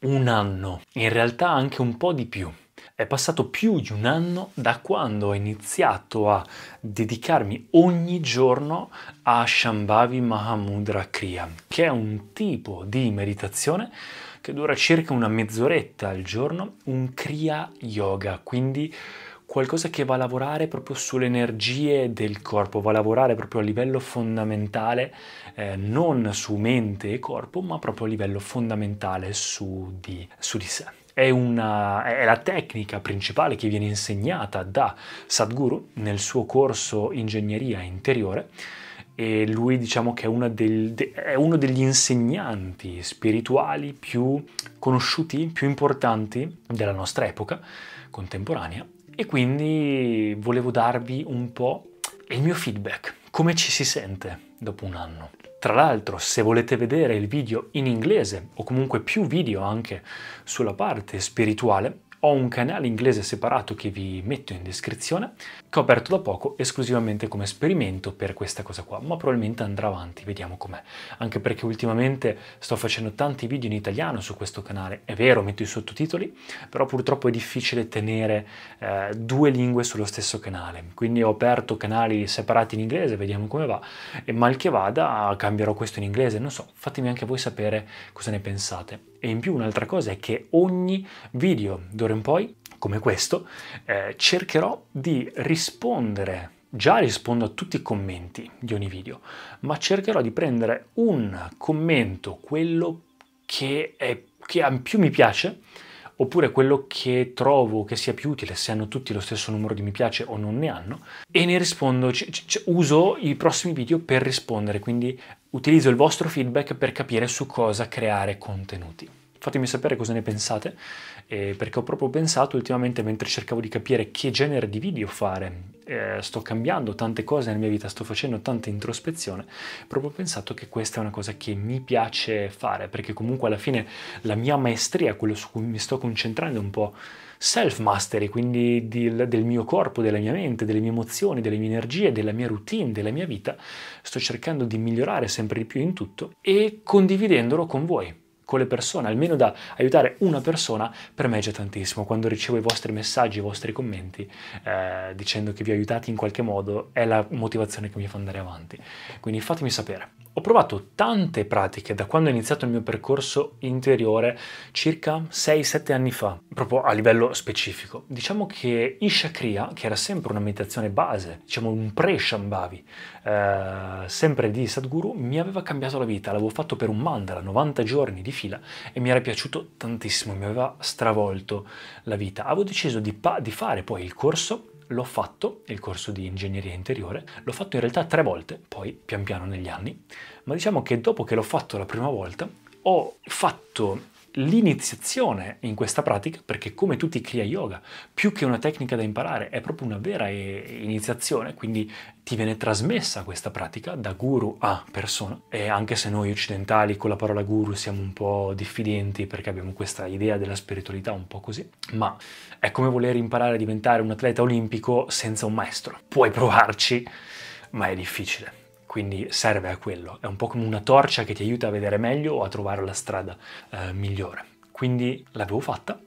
un anno, in realtà anche un po' di più. È passato più di un anno da quando ho iniziato a dedicarmi ogni giorno a Shambhavi Mahamudra Kriya, che è un tipo di meditazione che dura circa una mezz'oretta al giorno, un Kriya Yoga, quindi qualcosa che va a lavorare proprio sulle energie del corpo, va a lavorare proprio a livello fondamentale, eh, non su mente e corpo, ma proprio a livello fondamentale su di, su di sé. È, una, è, la tecnica principale che viene insegnata da Sadhguru nel suo corso Ingegneria Interiore e lui diciamo che è, del, è uno degli insegnanti spirituali più conosciuti, più importanti della nostra epoca contemporanea e quindi volevo darvi un po' il mio feedback, come ci si sente dopo un anno. Tra l'altro, se volete vedere il video in inglese o comunque più video anche sulla parte spirituale, ho un canale inglese separato che vi metto in descrizione, che ho aperto da poco esclusivamente come esperimento per questa cosa qua, ma probabilmente andrà avanti, vediamo com'è. Anche perché ultimamente sto facendo tanti video in italiano su questo canale, è vero, metto i sottotitoli, però purtroppo è difficile tenere eh, due lingue sullo stesso canale, quindi ho aperto canali separati in inglese, vediamo come va, e mal che vada cambierò questo in inglese, non so, fatemi anche voi sapere cosa ne pensate. E in più un'altra cosa è che ogni video d'ora in poi, come questo, eh, cercherò di rispondere Già rispondo a tutti i commenti di ogni video, ma cercherò di prendere un commento, quello che, è, che più mi piace, oppure quello che trovo che sia più utile se hanno tutti lo stesso numero di mi piace o non ne hanno e ne rispondo, c- c- uso i prossimi video per rispondere, quindi utilizzo il vostro feedback per capire su cosa creare contenuti. Fatemi sapere cosa ne pensate, eh, perché ho proprio pensato ultimamente mentre cercavo di capire che genere di video fare, eh, sto cambiando tante cose nella mia vita, sto facendo tanta introspezione, proprio ho pensato che questa è una cosa che mi piace fare, perché comunque alla fine la mia maestria, quello su cui mi sto concentrando è un po' self-mastery, quindi del, del, mio corpo, della mia mente, delle mie emozioni, delle mie energie, della mia routine, della mia vita. Sto cercando di migliorare sempre di più in tutto e condividendolo con voi con le persone, almeno da aiutare una persona, per me è già tantissimo. Quando ricevo i vostri messaggi, i vostri commenti, eh, dicendo che vi aiutate in qualche modo, è la motivazione che mi fa andare avanti. Quindi fatemi sapere. Ho provato tante pratiche da quando ho iniziato il mio percorso interiore circa 6-7 anni fa, proprio a livello specifico. Diciamo che in Shakriya, che era sempre una meditazione base, diciamo un pre-Shambhavi, eh, sempre di Sadhguru, mi aveva cambiato la vita. L'avevo fatto per un mandala, 90 giorni di fila, e mi era piaciuto tantissimo, mi aveva stravolto la vita. Avevo deciso di, di fare poi il corso L'ho fatto, il corso di ingegneria interiore, l'ho fatto in realtà tre volte, poi pian piano negli anni, ma diciamo che dopo che l'ho fatto la prima volta ho fatto l'iniziazione in questa pratica, perché come tutti i Kriya Yoga, più che una tecnica da imparare, è proprio una vera eh, iniziazione, quindi ti viene trasmessa questa pratica da guru a persona. E anche se noi occidentali con la parola guru siamo un po' diffidenti perché abbiamo questa idea della spiritualità un po' così, ma è come voler imparare a diventare un atleta olimpico senza un maestro. Puoi provarci, ma è difficile quindi serve a quello, è un po' come una torcia che ti aiuta a vedere meglio o a trovare la strada eh, migliore. Quindi l'avevo fatta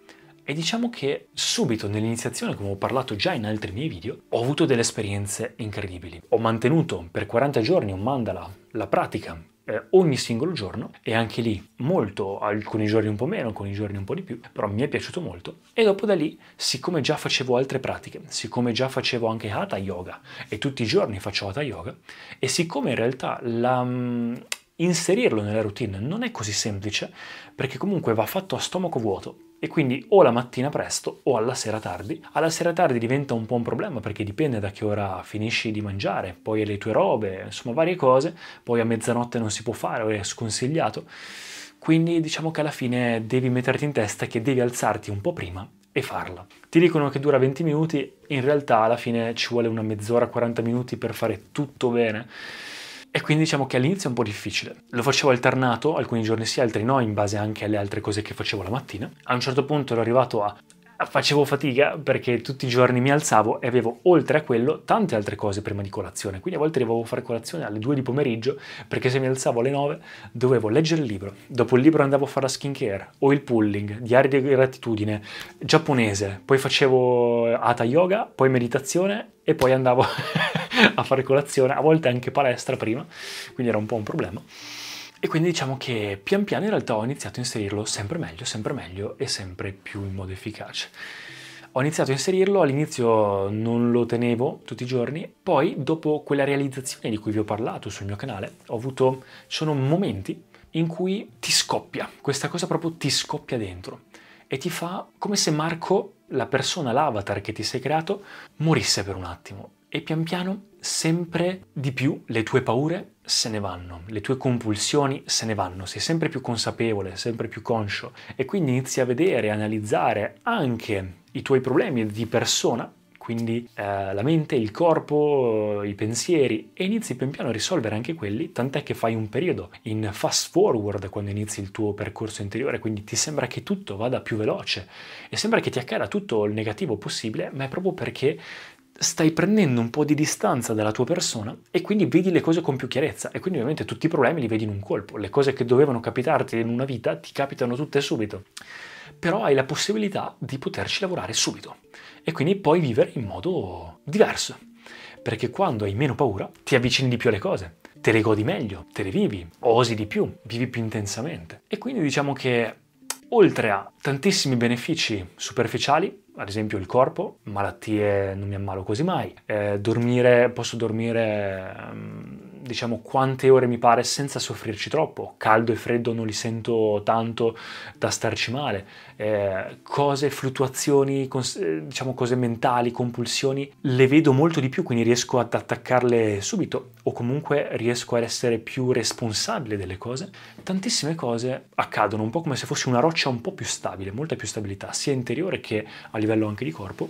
e diciamo che subito nell'iniziazione, come ho parlato già in altri miei video, ho avuto delle esperienze incredibili. Ho mantenuto per 40 giorni un mandala, la pratica eh, ogni singolo giorno e anche lì molto, alcuni giorni un po' meno, alcuni giorni un po' di più, però mi è piaciuto molto e dopo da lì, siccome già facevo altre pratiche, siccome già facevo anche Hatha Yoga e tutti i giorni faccio Hatha Yoga e siccome in realtà la, mm, inserirlo nella routine non è così semplice perché comunque va fatto a stomaco vuoto e quindi o la mattina presto o alla sera tardi. Alla sera tardi diventa un po' un problema perché dipende da che ora finisci di mangiare, poi le tue robe, insomma varie cose, poi a mezzanotte non si può fare o è sconsigliato. Quindi diciamo che alla fine devi metterti in testa che devi alzarti un po' prima e farla. Ti dicono che dura 20 minuti, in realtà alla fine ci vuole una mezz'ora, 40 minuti per fare tutto bene e quindi diciamo che all'inizio è un po' difficile. Lo facevo alternato, alcuni giorni sì, altri no, in base anche alle altre cose che facevo la mattina. A un certo punto ero arrivato a facevo fatica perché tutti i giorni mi alzavo e avevo oltre a quello tante altre cose prima di colazione, quindi a volte dovevo fare colazione alle 2 di pomeriggio perché se mi alzavo alle 9 dovevo leggere il libro, dopo il libro andavo a fare la skincare o il pulling, diario di gratitudine, giapponese, poi facevo eh, hatha yoga, poi meditazione e poi andavo... a fare colazione, a volte anche palestra prima, quindi era un po' un problema. E quindi diciamo che pian piano in realtà ho iniziato a inserirlo sempre meglio, sempre meglio e sempre più in modo efficace. Ho iniziato a inserirlo, all'inizio non lo tenevo tutti i giorni, poi dopo quella realizzazione di cui vi ho parlato sul mio canale, ho avuto, sono momenti in cui ti scoppia, questa cosa proprio ti scoppia dentro e ti fa come se Marco, la persona, l'avatar che ti sei creato, morisse per un attimo e pian piano sempre di più le tue paure se ne vanno, le tue compulsioni se ne vanno, sei sempre più consapevole, sempre più conscio e quindi inizi a vedere, analizzare anche i tuoi problemi di persona, quindi eh, la mente, il corpo, i pensieri e inizi pian piano a risolvere anche quelli, tant'è che fai un periodo in fast forward quando inizi il tuo percorso interiore, quindi ti sembra che tutto vada più veloce e sembra che ti accada tutto il negativo possibile, ma è proprio perché stai prendendo un po' di distanza dalla tua persona e quindi vedi le cose con più chiarezza e quindi ovviamente tutti i problemi li vedi in un colpo, le cose che dovevano capitarti in una vita ti capitano tutte subito, però hai la possibilità di poterci lavorare subito e quindi puoi vivere in modo diverso, perché quando hai meno paura ti avvicini di più alle cose, te le godi meglio, te le vivi, osi di più, vivi più intensamente e quindi diciamo che oltre a tantissimi benefici superficiali, ad esempio il corpo, malattie non mi ammalo quasi mai, eh, dormire, posso dormire... Um, diciamo quante ore mi pare senza soffrirci troppo, caldo e freddo non li sento tanto da starci male, eh, cose, fluttuazioni, cons- eh, diciamo cose mentali, compulsioni, le vedo molto di più, quindi riesco ad attaccarle subito o comunque riesco ad essere più responsabile delle cose. Tantissime cose accadono un po' come se fosse una roccia un po' più stabile, molta più stabilità sia interiore che a livello anche di corpo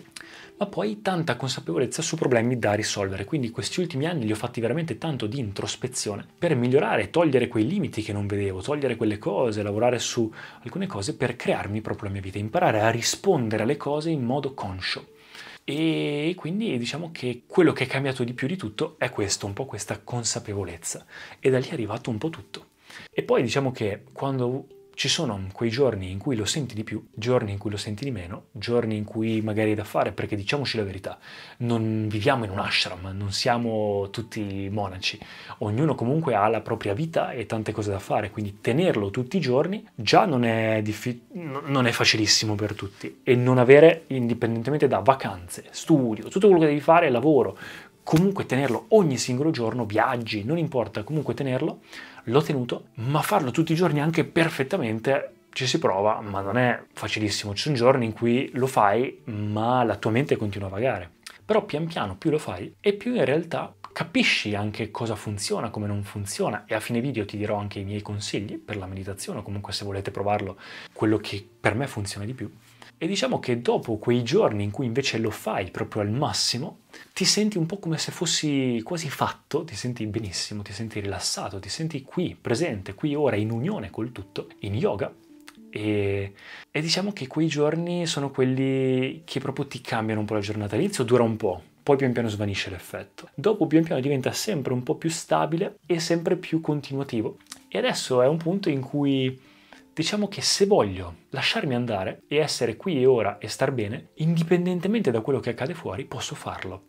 ma poi tanta consapevolezza su problemi da risolvere. Quindi questi ultimi anni li ho fatti veramente tanto di introspezione per migliorare, togliere quei limiti che non vedevo, togliere quelle cose, lavorare su alcune cose per crearmi proprio la mia vita, imparare a rispondere alle cose in modo conscio. E quindi diciamo che quello che è cambiato di più di tutto è questo, un po' questa consapevolezza. E da lì è arrivato un po' tutto. E poi diciamo che quando ci sono quei giorni in cui lo senti di più, giorni in cui lo senti di meno, giorni in cui magari è da fare, perché diciamoci la verità, non viviamo in un ashram, non siamo tutti monaci, ognuno comunque ha la propria vita e tante cose da fare, quindi tenerlo tutti i giorni già non è, diffi- non è facilissimo per tutti e non avere, indipendentemente da vacanze, studio, tutto quello che devi fare, lavoro, comunque tenerlo ogni singolo giorno, viaggi, non importa, comunque tenerlo, l'ho tenuto, ma farlo tutti i giorni anche perfettamente ci si prova, ma non è facilissimo, ci sono giorni in cui lo fai, ma la tua mente continua a vagare. Però pian piano più lo fai e più in realtà Capisci anche cosa funziona, come non funziona e a fine video ti dirò anche i miei consigli per la meditazione o comunque se volete provarlo, quello che per me funziona di più. E diciamo che dopo quei giorni in cui invece lo fai proprio al massimo, ti senti un po' come se fossi quasi fatto, ti senti benissimo, ti senti rilassato, ti senti qui, presente, qui ora, in unione col tutto, in yoga. E, e diciamo che quei giorni sono quelli che proprio ti cambiano un po' la giornata. All'inizio dura un po', poi pian piano svanisce l'effetto. Dopo pian piano diventa sempre un po' più stabile e sempre più continuativo. E adesso è un punto in cui diciamo che se voglio lasciarmi andare e essere qui e ora e star bene, indipendentemente da quello che accade fuori, posso farlo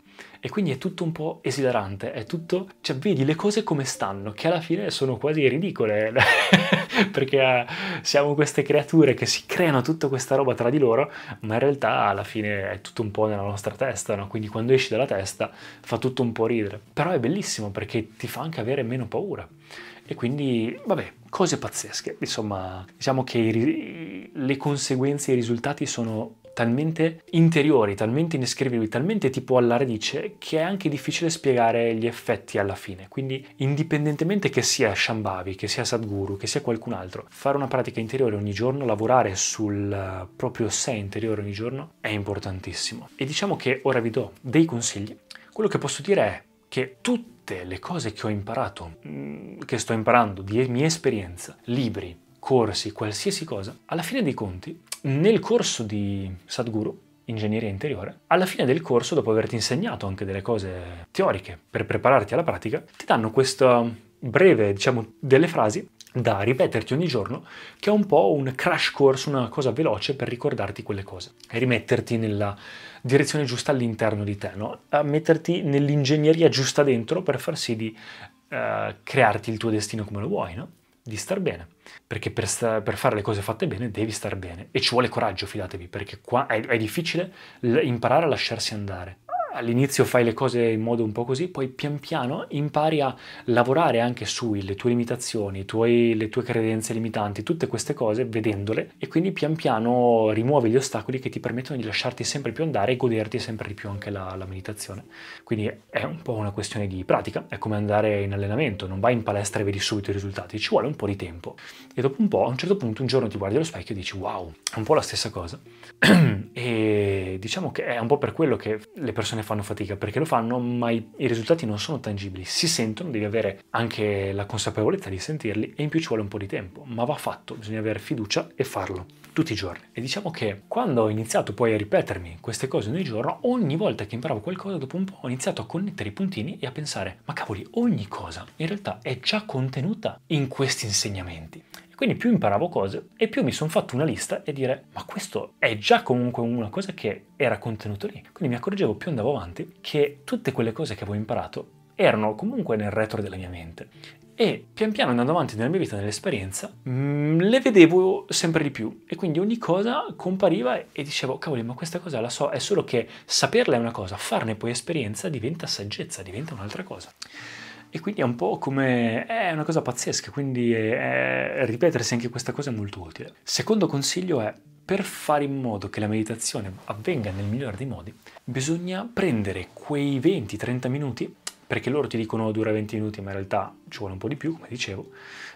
e quindi è tutto un po' esilarante, è tutto, cioè vedi le cose come stanno, che alla fine sono quasi ridicole, perché eh, siamo queste creature che si creano tutta questa roba tra di loro, ma in realtà alla fine è tutto un po' nella nostra testa, no? quindi quando esci dalla testa fa tutto un po' ridere, però è bellissimo perché ti fa anche avere meno paura e quindi vabbè cose pazzesche insomma diciamo che i, le conseguenze e i risultati sono talmente interiori, talmente inescrivibili, talmente tipo alla radice che è anche difficile spiegare gli effetti alla fine. Quindi indipendentemente che sia Shambhavi, che sia Sadhguru, che sia qualcun altro, fare una pratica interiore ogni giorno, lavorare sul eh, proprio sé interiore ogni giorno è importantissimo. E diciamo che ora vi do dei consigli. Quello che posso dire è che tutte le cose che ho imparato, mm, che sto imparando di mia esperienza, libri, corsi, qualsiasi cosa, alla fine dei conti, nel corso di Sadhguru, ingegneria interiore, alla fine del corso, dopo averti insegnato anche delle cose teoriche per prepararti alla pratica, ti danno questa breve, diciamo, delle frasi da ripeterti ogni giorno, che è un po' un crash course, una cosa veloce per ricordarti quelle cose e rimetterti nella direzione giusta all'interno di te, no? a metterti nell'ingegneria giusta dentro per far sì di uh, crearti il tuo destino come lo vuoi. No? di star bene, perché per, sta, per, fare le cose fatte bene devi star bene e ci vuole coraggio, fidatevi, perché qua è, è difficile imparare a lasciarsi andare all'inizio fai le cose in modo un po' così, poi pian piano impari a lavorare anche sulle tue limitazioni, tuoi, le tue credenze limitanti, tutte queste cose vedendole e quindi pian piano rimuovi gli ostacoli che ti permettono di lasciarti sempre più andare e goderti sempre di più anche la, la meditazione. Quindi è un po' una questione di pratica, è come andare in allenamento, non vai in palestra e vedi subito i risultati, ci vuole un po' di tempo e dopo un po', a un certo punto un giorno ti guardi allo specchio e dici wow, è un po' la stessa cosa. e diciamo che è un po' per quello che le persone fanno fatica, perché lo fanno, ma i, i risultati non sono tangibili, si sentono, devi avere anche la consapevolezza di sentirli e in più ci vuole un po' di tempo, ma va fatto, bisogna avere fiducia e farlo tutti i giorni. E diciamo che quando ho iniziato poi a ripetermi queste cose ogni giorno, ogni volta che imparavo qualcosa, dopo un po' ho iniziato a connettere i puntini e a pensare, ma cavoli, ogni cosa in realtà è già contenuta in questi insegnamenti. Quindi più imparavo cose e più mi sono fatto una lista e dire ma questo è già comunque una cosa che era contenuto lì. Quindi mi accorgevo più andavo avanti che tutte quelle cose che avevo imparato erano comunque nel retro della mia mente e pian piano andando avanti nella mia vita, nell'esperienza, mh, mm, le vedevo sempre di più e quindi ogni cosa compariva e dicevo, cavoli, ma questa cosa la so, è solo che saperla è una cosa, farne poi esperienza diventa saggezza, diventa un'altra cosa. E quindi è un po' come... è una cosa pazzesca, quindi è, è, ripetersi anche questa cosa è molto utile. Secondo consiglio è, per fare in modo che la meditazione avvenga nel migliore dei modi, bisogna prendere quei 20-30 minuti, perché loro ti dicono dura 20 minuti, ma in realtà ci vuole un po' di più, come dicevo,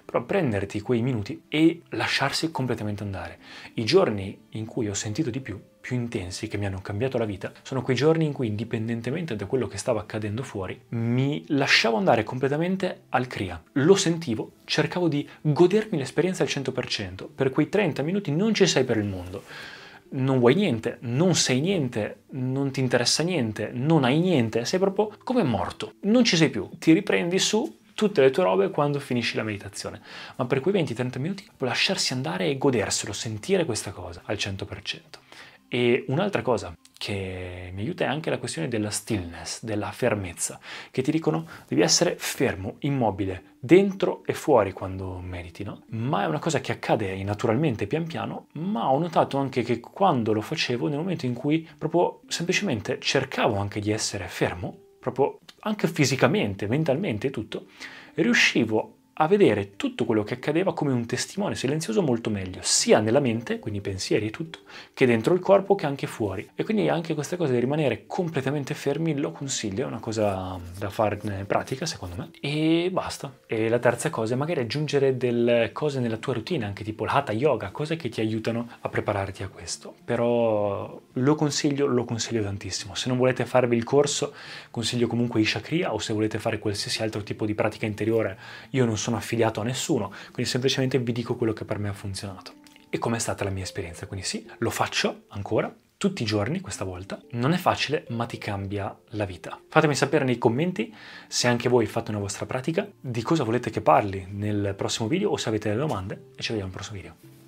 però prenderti quei minuti e lasciarsi completamente andare. I giorni in cui ho sentito di più più intensi che mi hanno cambiato la vita sono quei giorni in cui, indipendentemente da quello che stava accadendo fuori, mi lasciavo andare completamente al cria. Lo sentivo, cercavo di godermi l'esperienza al 100%. Per quei 30 minuti non ci sei per il mondo non vuoi niente, non sei niente, non ti interessa niente, non hai niente, sei proprio come morto, non ci sei più, ti riprendi su tutte le tue robe quando finisci la meditazione, ma per quei 20-30 minuti puoi lasciarsi andare e goderselo, sentire questa cosa al 100%. E un'altra cosa che mi aiuta è anche la questione della stillness, della fermezza, che ti dicono devi essere fermo, immobile, dentro e fuori quando mediti, no? Ma è una cosa che accade naturalmente pian piano, ma ho notato anche che quando lo facevo, nel momento in cui proprio semplicemente cercavo anche di essere fermo, proprio anche fisicamente, mentalmente e tutto, riuscivo a vedere tutto quello che accadeva come un testimone silenzioso molto meglio, sia nella mente, quindi pensieri e tutto, che dentro il corpo che anche fuori. E quindi anche questa cosa di rimanere completamente fermi lo consiglio, è una cosa da fare in pratica secondo me. E basta. E la terza cosa è magari aggiungere delle cose nella tua routine, anche tipo l'hata yoga, cose che ti aiutano a prepararti a questo. Però lo consiglio, lo consiglio tantissimo. Se non volete farvi il corso, consiglio comunque i chakria o se volete fare qualsiasi altro tipo di pratica interiore, io non so sono affiliato a nessuno, quindi semplicemente vi dico quello che per me ha funzionato e com'è stata la mia esperienza. Quindi sì, lo faccio ancora, tutti i giorni questa volta. Non è facile, ma ti cambia la vita. Fatemi sapere nei commenti se anche voi fate una vostra pratica, di cosa volete che parli nel prossimo video o se avete delle domande e ci vediamo al prossimo video.